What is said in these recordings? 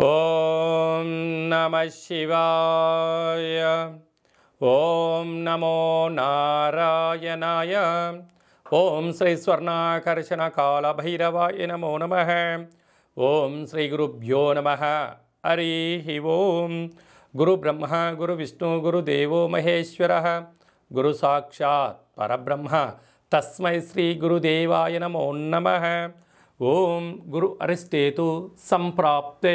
ॐ नमः शिवाय ॐ नमो नारायणाय ॐ श्रीस्वर्णाकर्षणकालभैरवाय नमो नमः ॐ श्रीगुरुभ्यो नमः हरिः हि ओं गुरुब्रह्म गुरुदेवो महेश्वरः गुरुसाक्षात् परब्रह्म तस्मै श्रीगुरुदेवाय नमो नमः ఓం గురు అరిష్టేతు సంప్రాప్తే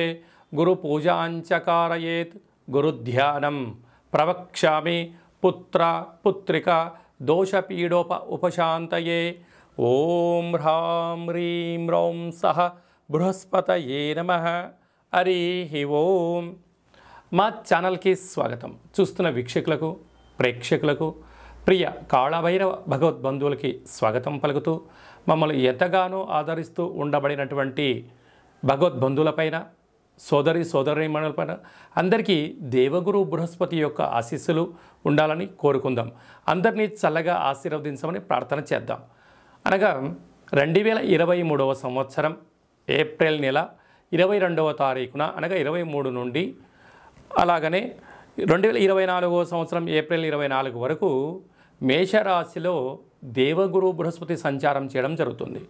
గురు పూజాంచకారయేత్ గురుధ్యానం ప్రవక్ష్యామి పుత్ర పుత్రిక దోషపీడోప ఉపశాంతయే ఓం హ్రాం హ్రీం రౌం సహ బృహస్పతయే నమ హరి ఓం మా ఛానల్కి స్వాగతం చూస్తున్న వీక్షకులకు ప్రేక్షకులకు ప్రియ కాళభైరవ భగవద్బంధువులకి స్వాగతం పలుకుతూ మమ్మల్ని ఎంతగానో ఆదరిస్తూ ఉండబడినటువంటి భగవద్బంధువులపైన సోదరి సోదరి మనులపైన అందరికీ దేవగురు బృహస్పతి యొక్క ఆశీస్సులు ఉండాలని కోరుకుందాం అందరినీ చల్లగా ఆశీర్వదించమని ప్రార్థన చేద్దాం అనగా రెండు వేల ఇరవై మూడవ సంవత్సరం ఏప్రిల్ నెల ఇరవై రెండవ తారీఖున అనగా ఇరవై మూడు నుండి అలాగనే రెండు వేల ఇరవై నాలుగవ సంవత్సరం ఏప్రిల్ ఇరవై నాలుగు వరకు మేషరాశిలో దేవగురు బృహస్పతి సంచారం చేయడం జరుగుతుంది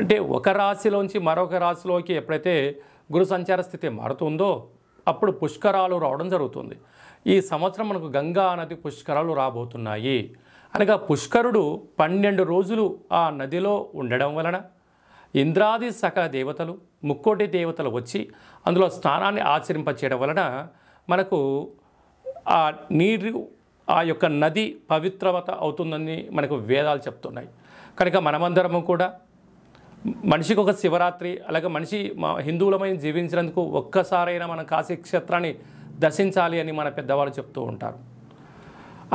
అంటే ఒక రాశిలోంచి మరొక రాశిలోకి ఎప్పుడైతే గురు సంచార స్థితి మారుతుందో అప్పుడు పుష్కరాలు రావడం జరుగుతుంది ఈ సంవత్సరం మనకు గంగా నది పుష్కరాలు రాబోతున్నాయి అనగా పుష్కరుడు పన్నెండు రోజులు ఆ నదిలో ఉండడం వలన ఇంద్రాది సక దేవతలు ముక్కోటి దేవతలు వచ్చి అందులో స్నానాన్ని ఆచరింపచేయడం వలన మనకు ఆ నీరు ఆ యొక్క నది పవిత్రవత అవుతుందని మనకు వేదాలు చెప్తున్నాయి కనుక మనమందరము కూడా మనిషికి ఒక శివరాత్రి అలాగే మనిషి హిందువులమైన జీవించినందుకు ఒక్కసారైనా మన కాశీ క్షేత్రాన్ని దర్శించాలి అని మన పెద్దవాళ్ళు చెప్తూ ఉంటారు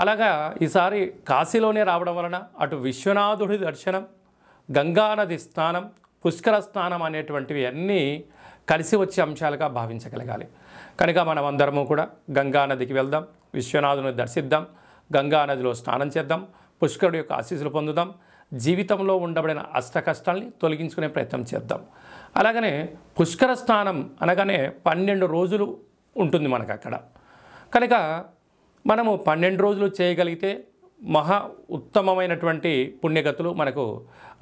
అలాగా ఈసారి కాశీలోనే రావడం వలన అటు విశ్వనాథుడి దర్శనం గంగానది స్నానం పుష్కర స్నానం అనేటువంటివి అన్నీ కలిసి వచ్చే అంశాలుగా భావించగలగాలి కనుక మనం అందరము కూడా గంగానదికి వెళ్దాం విశ్వనాథుని దర్శిద్దాం గంగానదిలో స్నానం చేద్దాం పుష్కరుడు యొక్క ఆశీస్సులు పొందుదాం జీవితంలో ఉండబడిన అష్ట కష్టాల్ని తొలగించుకునే ప్రయత్నం చేద్దాం అలాగనే పుష్కర స్నానం అనగానే పన్నెండు రోజులు ఉంటుంది మనకు అక్కడ కనుక మనము పన్నెండు రోజులు చేయగలిగితే మహా ఉత్తమమైనటువంటి పుణ్యగతులు మనకు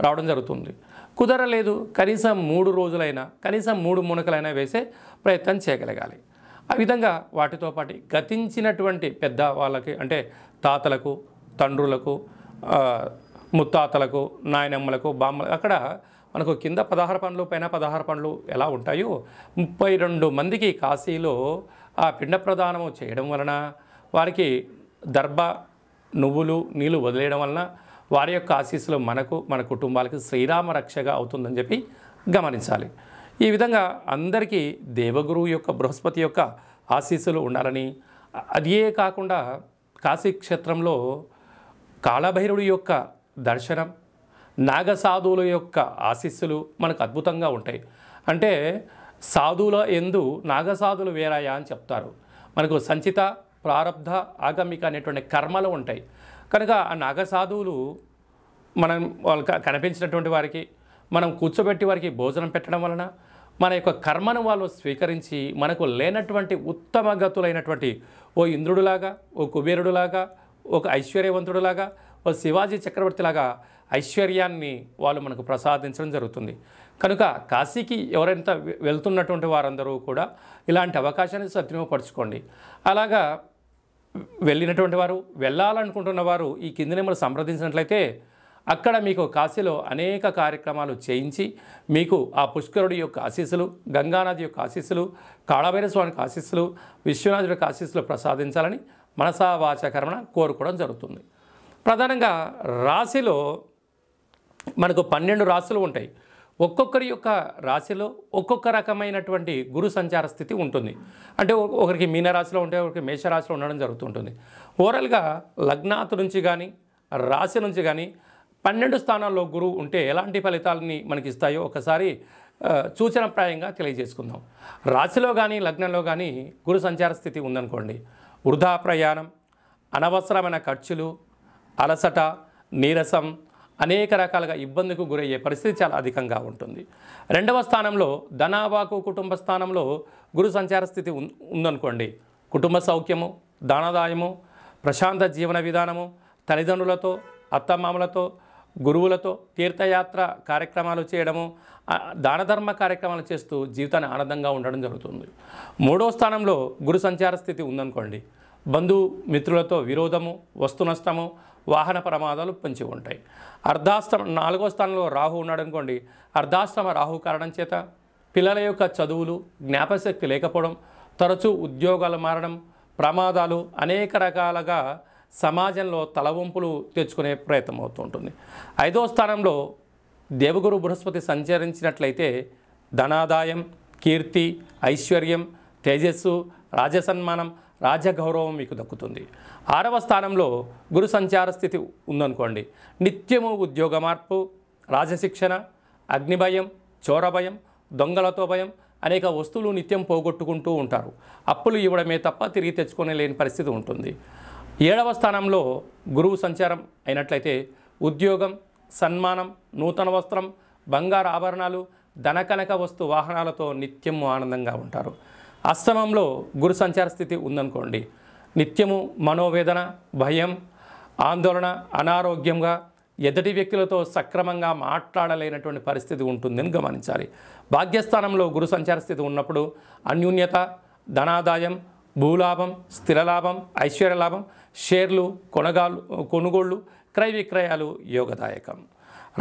రావడం జరుగుతుంది కుదరలేదు కనీసం మూడు రోజులైనా కనీసం మూడు మునకలైనా వేసే ప్రయత్నం చేయగలగాలి ఆ విధంగా వాటితో పాటు గతించినటువంటి పెద్ద వాళ్ళకి అంటే తాతలకు తండ్రులకు ముత్తాతలకు నాయనమ్మలకు బామ్మలకు అక్కడ మనకు కింద పదహారు పనులు పైన పదహారు పనులు ఎలా ఉంటాయో ముప్పై రెండు మందికి కాశీలో ఆ పిండ ప్రదానము చేయడం వలన వారికి దర్భ నువ్వులు నీళ్ళు వదిలేయడం వలన వారి యొక్క ఆశీస్సులు మనకు మన కుటుంబాలకు శ్రీరామ రక్షగా అవుతుందని చెప్పి గమనించాలి ఈ విధంగా అందరికీ దేవగురువు యొక్క బృహస్పతి యొక్క ఆశీస్సులు ఉండాలని అదే కాకుండా కాశీక్షేత్రంలో కాళభైరుడి యొక్క దర్శనం నాగసాధువుల యొక్క ఆశీస్సులు మనకు అద్భుతంగా ఉంటాయి అంటే సాధువుల ఎందు నాగసాధులు వేరాయా అని చెప్తారు మనకు సంచిత ప్రారంధ ఆగమిక అనేటువంటి కర్మలు ఉంటాయి కనుక ఆ నాగసాధువులు మనం వాళ్ళ కనిపించినటువంటి వారికి మనం కూర్చోబెట్టి వారికి భోజనం పెట్టడం వలన మన యొక్క కర్మను వాళ్ళు స్వీకరించి మనకు లేనటువంటి ఉత్తమ గతులైనటువంటి ఓ ఇంద్రుడులాగా ఓ కుబేరుడులాగా ఒక ఐశ్వర్యవంతుడులాగా ఓ శివాజీ చక్రవర్తిలాగా ఐశ్వర్యాన్ని వాళ్ళు మనకు ప్రసాదించడం జరుగుతుంది కనుక కాశీకి ఎవరైనా వెళ్తున్నటువంటి వారందరూ కూడా ఇలాంటి అవకాశాన్ని సద్వినియోగపరచుకోండి అలాగా వెళ్ళినటువంటి వారు వెళ్ళాలనుకుంటున్న వారు ఈ కింద మనం సంప్రదించినట్లయితే అక్కడ మీకు కాశీలో అనేక కార్యక్రమాలు చేయించి మీకు ఆ పుష్కరుడి యొక్క ఆశీస్సులు గంగానది యొక్క ఆశీస్సులు కాళభైర స్వామికి ఆశీస్సులు విశ్వనాథుడి యొక్క ఆశీస్సులు ప్రసాదించాలని మనసావాచకరణ కోరుకోవడం జరుగుతుంది ప్రధానంగా రాశిలో మనకు పన్నెండు రాశులు ఉంటాయి ఒక్కొక్కరి యొక్క రాశిలో ఒక్కొక్క రకమైనటువంటి గురు సంచార స్థితి ఉంటుంది అంటే ఒకరికి మీనరాశిలో ఉంటే ఒకరికి మేషరాశిలో ఉండడం జరుగుతుంటుంది ఓవరాల్గా లగ్నాథు నుంచి కానీ రాశి నుంచి కానీ పన్నెండు స్థానాల్లో గురువు ఉంటే ఎలాంటి ఫలితాలని మనకి ఇస్తాయో ఒకసారి సూచనప్రాయంగా తెలియజేసుకుందాం రాశిలో కానీ లగ్నంలో కానీ గురు సంచార స్థితి ఉందనుకోండి వృధా ప్రయాణం అనవసరమైన ఖర్చులు అలసట నీరసం అనేక రకాలుగా ఇబ్బందికి గురయ్యే పరిస్థితి చాలా అధికంగా ఉంటుంది రెండవ స్థానంలో ధనాబాకు కుటుంబ స్థానంలో గురు సంచార స్థితి ఉందనుకోండి కుటుంబ సౌఖ్యము దానదాయము ప్రశాంత జీవన విధానము తల్లిదండ్రులతో అత్తమామలతో గురువులతో తీర్థయాత్ర కార్యక్రమాలు చేయడము దానధర్మ కార్యక్రమాలు చేస్తూ జీవితాన్ని ఆనందంగా ఉండడం జరుగుతుంది మూడో స్థానంలో గురు సంచార స్థితి ఉందనుకోండి బంధు మిత్రులతో విరోధము వస్తు నష్టము వాహన ప్రమాదాలు పొంచి ఉంటాయి అర్ధాశ్రమ నాలుగో స్థానంలో రాహు ఉన్నాడు అనుకోండి అర్ధాశ్రమ రాహు కారణం చేత పిల్లల యొక్క చదువులు జ్ఞాపశక్తి లేకపోవడం తరచూ ఉద్యోగాలు మారడం ప్రమాదాలు అనేక రకాలుగా సమాజంలో తలవంపులు తెచ్చుకునే ప్రయత్నం అవుతుంటుంది ఐదో స్థానంలో దేవగురు బృహస్పతి సంచరించినట్లయితే ధనాదాయం కీర్తి ఐశ్వర్యం తేజస్సు రాజసన్మానం రాజగౌరవం మీకు దక్కుతుంది ఆరవ స్థానంలో గురు సంచార స్థితి ఉందనుకోండి నిత్యము ఉద్యోగ మార్పు రాజశిక్షణ అగ్నిభయం చోరభయం దొంగలతో భయం అనేక వస్తువులు నిత్యం పోగొట్టుకుంటూ ఉంటారు అప్పులు ఇవ్వడమే తప్ప తిరిగి తెచ్చుకునే లేని పరిస్థితి ఉంటుంది ఏడవ స్థానంలో గురువు సంచారం అయినట్లయితే ఉద్యోగం సన్మానం నూతన వస్త్రం బంగారు ఆభరణాలు ధనకనక వస్తు వాహనాలతో నిత్యము ఆనందంగా ఉంటారు అస్తమంలో గురు సంచార స్థితి ఉందనుకోండి నిత్యము మనోవేదన భయం ఆందోళన అనారోగ్యంగా ఎదటి వ్యక్తులతో సక్రమంగా మాట్లాడలేనటువంటి పరిస్థితి ఉంటుందని గమనించాలి భాగ్యస్థానంలో గురు సంచార స్థితి ఉన్నప్పుడు అన్యూన్యత ధనాదాయం భూలాభం స్థిర లాభం ఐశ్వర్య లాభం షేర్లు కొనగాలు కొనుగోళ్లు క్రయ విక్రయాలు యోగదాయకం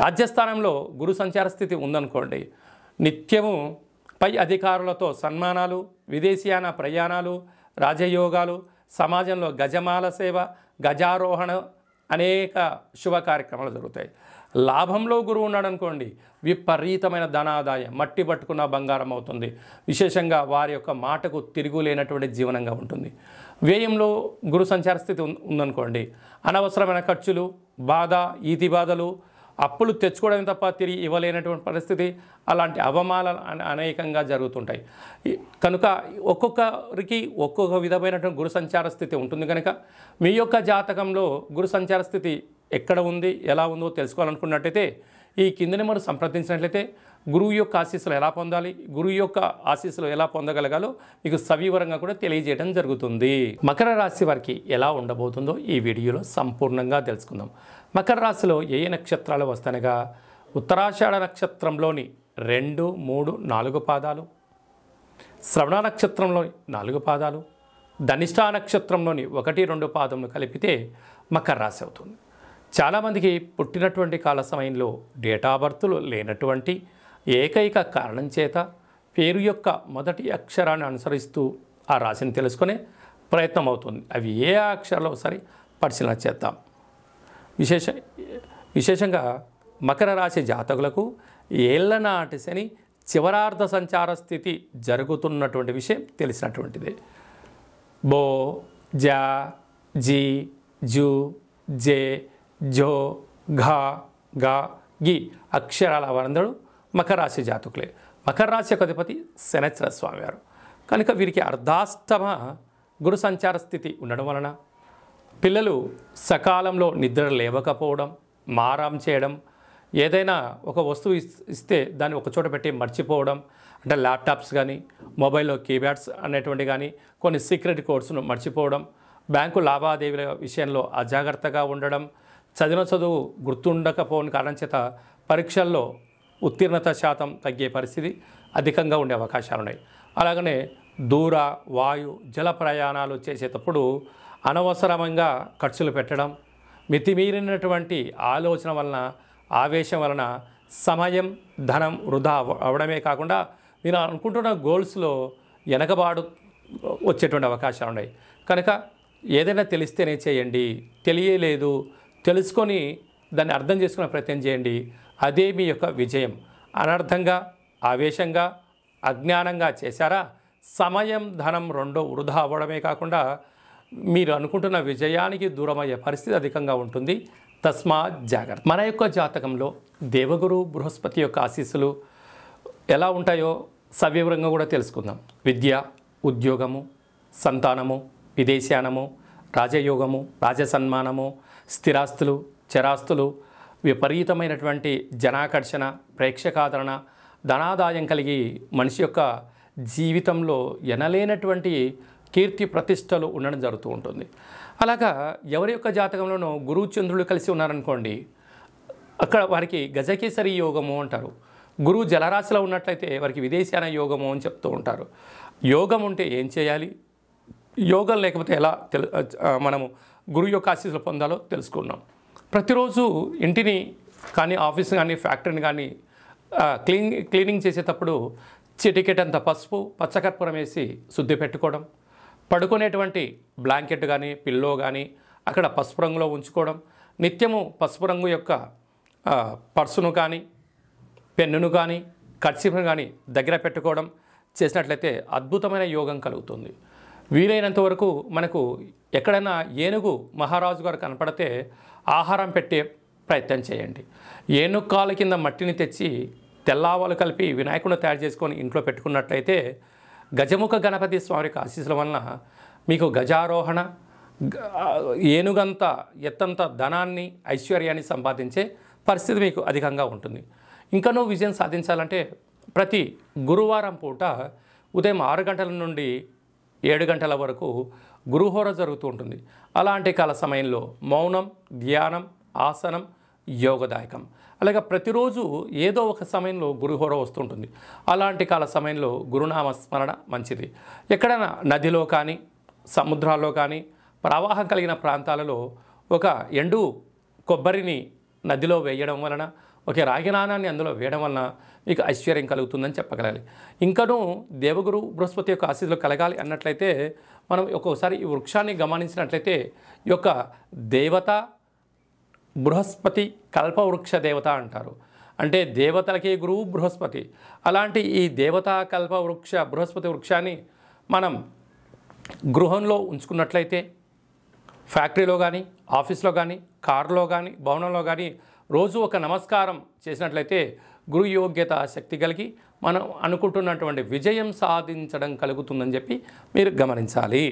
రాజ్యస్థానంలో గురు సంచార స్థితి ఉందనుకోండి నిత్యము పై అధికారులతో సన్మానాలు విదేశీయాన ప్రయాణాలు రాజయోగాలు సమాజంలో గజమాల సేవ గజారోహణ అనేక శుభ కార్యక్రమాలు జరుగుతాయి లాభంలో గురువు ఉన్నాడు అనుకోండి విపరీతమైన ధనాదాయం మట్టి పట్టుకున్న బంగారం అవుతుంది విశేషంగా వారి యొక్క మాటకు తిరుగులేనటువంటి జీవనంగా ఉంటుంది వ్యయంలో గురు సంచార స్థితి ఉందనుకోండి అనవసరమైన ఖర్చులు బాధ ఈతి బాధలు అప్పులు తెచ్చుకోవడం తప్ప తిరిగి ఇవ్వలేనటువంటి పరిస్థితి అలాంటి అవమానాలు అనేకంగా జరుగుతుంటాయి కనుక ఒక్కొక్కరికి ఒక్కొక్క విధమైనటువంటి గురు సంచార స్థితి ఉంటుంది కనుక మీ యొక్క జాతకంలో గురు సంచార స్థితి ఎక్కడ ఉంది ఎలా ఉందో తెలుసుకోవాలనుకున్నట్టయితే ఈ కింది నెంబర్ సంప్రదించినట్లయితే గురువు యొక్క ఆశీస్సులు ఎలా పొందాలి గురువు యొక్క ఆశీస్సులు ఎలా పొందగలగాలో మీకు సవివరంగా కూడా తెలియజేయడం జరుగుతుంది మకర రాశి వారికి ఎలా ఉండబోతుందో ఈ వీడియోలో సంపూర్ణంగా తెలుసుకుందాం మకర రాశిలో ఏ నక్షత్రాలు వస్తానగా ఉత్తరాషాఢ నక్షత్రంలోని రెండు మూడు నాలుగు పాదాలు శ్రవణ నక్షత్రంలోని నాలుగు పాదాలు ధనిష్టా నక్షత్రంలోని ఒకటి రెండు పాదములు కలిపితే మకర రాశి అవుతుంది చాలామందికి పుట్టినటువంటి కాల సమయంలో డేటా బర్త్లు లేనటువంటి ఏకైక కారణం చేత పేరు యొక్క మొదటి అక్షరాన్ని అనుసరిస్తూ ఆ రాశిని తెలుసుకునే ప్రయత్నం అవుతుంది అవి ఏ అక్షరాలు ఒకసారి పరిశీలన చేద్దాం విశేష విశేషంగా మకర రాశి జాతకులకు ఏళ్ళనాటి శని చివరార్థ సంచార స్థితి జరుగుతున్నటువంటి విషయం తెలిసినటువంటిది బో జా జీ జూ జే జో ఘా గా గి అక్షరాల వారందరూ మకర రాశి జాతకులే మకర రాశి యొక్క అధిపతి స్వామి స్వామివారు కనుక వీరికి అర్ధాష్టమ గురు సంచార స్థితి ఉండడం వలన పిల్లలు సకాలంలో నిద్ర లేవకపోవడం మారాం చేయడం ఏదైనా ఒక వస్తువు ఇస్తే దాన్ని ఒక చోట పెట్టి మర్చిపోవడం అంటే ల్యాప్టాప్స్ కానీ మొబైల్లో కీప్యాడ్స్ అనేటువంటి కానీ కొన్ని సీక్రెట్ కోడ్స్ను మర్చిపోవడం బ్యాంకు లావాదేవీల విషయంలో అజాగ్రత్తగా ఉండడం చదివిన చదువు గుర్తుండకపోని కారణం చేత పరీక్షల్లో ఉత్తీర్ణత శాతం తగ్గే పరిస్థితి అధికంగా ఉండే అవకాశాలు ఉన్నాయి అలాగనే దూర వాయు జల ప్రయాణాలు చేసేటప్పుడు అనవసరంగా ఖర్చులు పెట్టడం మితిమీరినటువంటి ఆలోచన వలన ఆవేశం వలన సమయం ధనం వృధా అవడమే కాకుండా మీరు అనుకుంటున్న గోల్స్లో వెనకబాడు వచ్చేటువంటి అవకాశాలు ఉన్నాయి కనుక ఏదైనా తెలిస్తేనే చేయండి తెలియలేదు తెలుసుకొని దాన్ని అర్థం చేసుకునే ప్రయత్నం చేయండి అదే మీ యొక్క విజయం అనర్థంగా ఆవేశంగా అజ్ఞానంగా చేశారా సమయం ధనం రెండో వృధా అవ్వడమే కాకుండా మీరు అనుకుంటున్న విజయానికి దూరమయ్యే పరిస్థితి అధికంగా ఉంటుంది తస్మా జాగ్రత్త మన యొక్క జాతకంలో దేవగురు బృహస్పతి యొక్క ఆశీస్సులు ఎలా ఉంటాయో సవివరంగా కూడా తెలుసుకుందాం విద్య ఉద్యోగము సంతానము విదేశానము రాజయోగము రాజసన్మానము స్థిరాస్తులు చరాస్తులు విపరీతమైనటువంటి జనాకర్షణ ప్రేక్షకాదరణ ధనాదాయం కలిగి మనిషి యొక్క జీవితంలో ఎనలేనటువంటి కీర్తి ప్రతిష్టలు ఉండడం జరుగుతూ ఉంటుంది అలాగా ఎవరి యొక్క జాతకంలోనూ గురువు చంద్రుడు కలిసి ఉన్నారనుకోండి అక్కడ వారికి గజకేసరి యోగము అంటారు గురు జలరాశిలో ఉన్నట్లయితే వారికి విదేశాన యోగము అని చెప్తూ ఉంటారు యోగం ఉంటే ఏం చేయాలి యోగం లేకపోతే ఎలా తెలు మనము గురువు యొక్క ఆశీస్సులు పొందాలో తెలుసుకున్నాం ప్రతిరోజు ఇంటిని కానీ ఆఫీస్ కానీ ఫ్యాక్టరీని కానీ క్లీన్ క్లీనింగ్ చేసేటప్పుడు చిటికెటంత పసుపు పచ్చకర్పూరం వేసి శుద్ధి పెట్టుకోవడం పడుకునేటువంటి బ్లాంకెట్ కానీ పిల్లో కానీ అక్కడ పసుపు రంగులో ఉంచుకోవడం నిత్యము పసుపు రంగు యొక్క పర్సును కానీ పెన్నును కానీ కర్చీఫ్ను కానీ దగ్గర పెట్టుకోవడం చేసినట్లయితే అద్భుతమైన యోగం కలుగుతుంది వీలైనంత వరకు మనకు ఎక్కడైనా ఏనుగు మహారాజు గారు కనపడితే ఆహారం పెట్టే ప్రయత్నం చేయండి ఏనుగు కాలు కింద మట్టిని తెచ్చి తెల్లావాలు కలిపి వినాయకుడిని తయారు చేసుకొని ఇంట్లో పెట్టుకున్నట్లయితే గజముఖ గణపతి స్వామి ఆశీస్సుల వలన మీకు గజారోహణ ఏనుగంత ఎత్తంత ధనాన్ని ఐశ్వర్యాన్ని సంపాదించే పరిస్థితి మీకు అధికంగా ఉంటుంది ఇంకనూ విజయం సాధించాలంటే ప్రతి గురువారం పూట ఉదయం ఆరు గంటల నుండి ఏడు గంటల వరకు గురుహోర జరుగుతూ ఉంటుంది అలాంటి కాల సమయంలో మౌనం ధ్యానం ఆసనం యోగదాయకం అలాగే ప్రతిరోజు ఏదో ఒక సమయంలో గురుహోర వస్తుంటుంది అలాంటి కాల సమయంలో గురునామ స్మరణ మంచిది ఎక్కడైనా నదిలో కానీ సముద్రాల్లో కానీ ప్రవాహం కలిగిన ప్రాంతాలలో ఒక ఎండు కొబ్బరిని నదిలో వేయడం వలన ఓకే రాగినాణాన్ని అందులో వేయడం వలన మీకు ఐశ్వర్యం కలుగుతుందని చెప్పగలగాలి ఇంకనూ దేవగురు బృహస్పతి యొక్క ఆశీస్సులు కలగాలి అన్నట్లయితే మనం ఒక్కొక్కసారి ఈ వృక్షాన్ని గమనించినట్లయితే ఈ యొక్క దేవత బృహస్పతి కల్పవృక్ష దేవత అంటారు అంటే దేవతలకి గురువు బృహస్పతి అలాంటి ఈ దేవతా కల్పవృక్ష బృహస్పతి వృక్షాన్ని మనం గృహంలో ఉంచుకున్నట్లయితే ఫ్యాక్టరీలో కానీ ఆఫీస్లో కానీ కారులో కానీ భవనంలో కానీ రోజు ఒక నమస్కారం చేసినట్లయితే గురు యోగ్యత శక్తి కలిగి మనం అనుకుంటున్నటువంటి విజయం సాధించడం కలుగుతుందని చెప్పి మీరు గమనించాలి